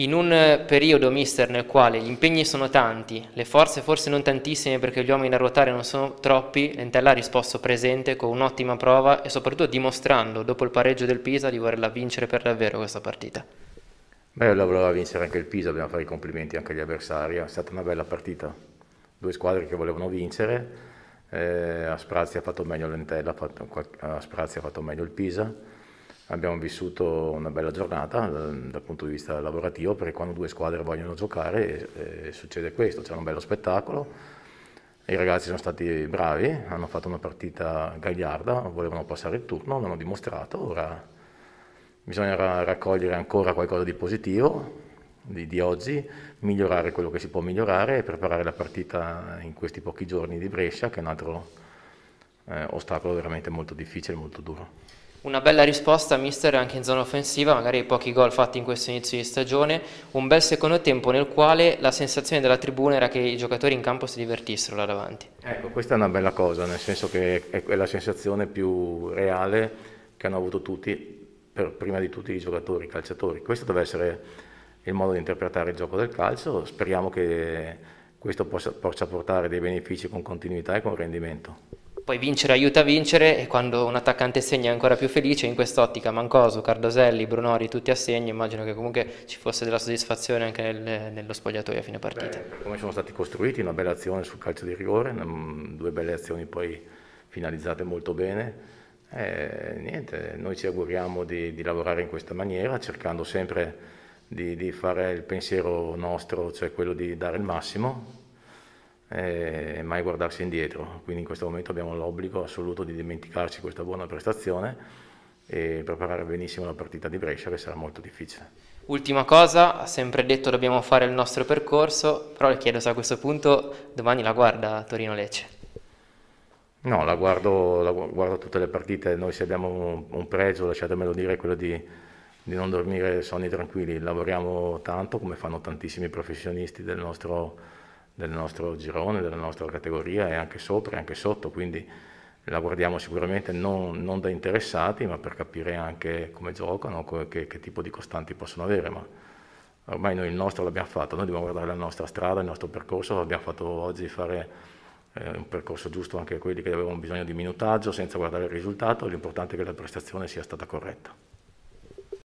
In un eh, periodo, mister, nel quale gli impegni sono tanti, le forze forse non tantissime perché gli uomini da ruotare non sono troppi, Lentella ha risposto presente con un'ottima prova e soprattutto dimostrando, dopo il pareggio del Pisa, di volerla vincere per davvero questa partita. Beh, la voleva vincere anche il Pisa, dobbiamo fare i complimenti anche agli avversari, è stata una bella partita, due squadre che volevano vincere, eh, a Sprazia ha fatto meglio Lentella, a Sprazia ha fatto meglio il Pisa, abbiamo vissuto una bella giornata ehm, dal punto di vista lavorativo perché quando due squadre vogliono giocare eh, succede questo, c'è un bello spettacolo, i ragazzi sono stati bravi, hanno fatto una partita gagliarda, volevano passare il turno, l'hanno dimostrato, ora bisognerà raccogliere ancora qualcosa di positivo di, di oggi, migliorare quello che si può migliorare e preparare la partita in questi pochi giorni di Brescia che è un altro eh, ostacolo veramente molto difficile, molto duro. Una bella risposta, mister, anche in zona offensiva, magari pochi gol fatti in questo inizio di stagione, un bel secondo tempo nel quale la sensazione della tribuna era che i giocatori in campo si divertissero là davanti. Ecco, questa è una bella cosa, nel senso che è la sensazione più reale che hanno avuto tutti, prima di tutti i giocatori, i calciatori. Questo deve essere il modo di interpretare il gioco del calcio, speriamo che questo possa, possa portare dei benefici con continuità e con rendimento. Poi vincere aiuta a vincere e quando un attaccante segna è ancora più felice, in quest'ottica Mancoso, Cardoselli, Brunori tutti a segno, immagino che comunque ci fosse della soddisfazione anche nel, nello spogliatoio a fine partita. Beh, come sono stati costruiti, una bella azione sul calcio di rigore, mm, due belle azioni poi finalizzate molto bene. Eh, niente, noi ci auguriamo di, di, lavorare in questa maniera, cercando sempre di, di fare il pensiero nostro, cioè quello di dare il massimo, e eh, mai guardarsi indietro. Quindi in questo momento abbiamo l'obbligo assoluto di dimenticarci questa buona prestazione e preparare benissimo la partita di Brescia che sarà molto difficile. Ultima cosa, ha sempre detto dobbiamo fare il nostro percorso, però le chiedo se a questo punto domani la guarda Torino-Lecce. No, la guardo, la guardo, tutte le partite, noi se abbiamo un pregio, lasciatemelo dire, è quello di, di non dormire sonni tranquilli, lavoriamo tanto come fanno tantissimi professionisti del nostro del nostro girone, della nostra categoria e anche sopra e anche sotto, quindi la guardiamo sicuramente non, non da interessati, ma per capire anche come giocano, che, che, tipo di costanti possono avere. Ma ormai noi il nostro l'abbiamo fatto, noi dobbiamo guardare la nostra strada, il nostro percorso, l'abbiamo fatto oggi fare eh, un percorso giusto anche a quelli che avevano bisogno di minutaggio senza guardare il risultato, l'importante è che la prestazione sia stata corretta.